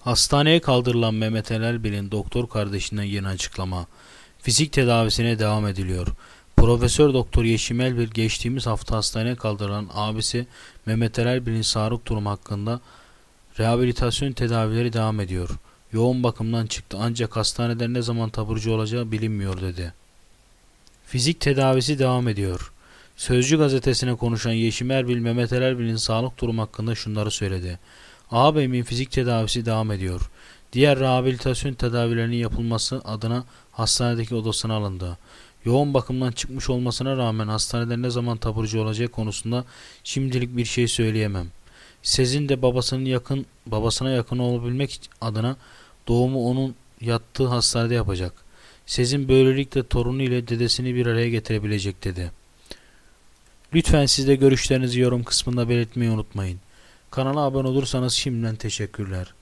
Hastaneye kaldırılan Mehmet Erbil'in doktor kardeşinden yeni açıklama. Fizik tedavisine devam ediliyor. Profesör Doktor Yeşim Elbil geçtiğimiz hafta hastaneye kaldırılan abisi Mehmet Erbil'in sağlık durumu hakkında rehabilitasyon tedavileri devam ediyor. Yoğun bakımdan çıktı ancak hastanede ne zaman taburcu olacağı bilinmiyor dedi. Fizik tedavisi devam ediyor. Sözcü gazetesine konuşan Yeşim Erbil, Mehmet Erbil'in sağlık durumu hakkında şunları söyledi. Ağabeyimin fizik tedavisi devam ediyor. Diğer rehabilitasyon tedavilerinin yapılması adına hastanedeki odasına alındı. Yoğun bakımdan çıkmış olmasına rağmen hastanede ne zaman taburcu olacağı konusunda şimdilik bir şey söyleyemem. Sezin de babasının yakın babasına yakın olabilmek adına doğumu onun yattığı hastanede yapacak. Sezin böylelikle torunu ile dedesini bir araya getirebilecek dedi. Lütfen siz de görüşlerinizi yorum kısmında belirtmeyi unutmayın. Kanala abone olursanız şimdiden teşekkürler.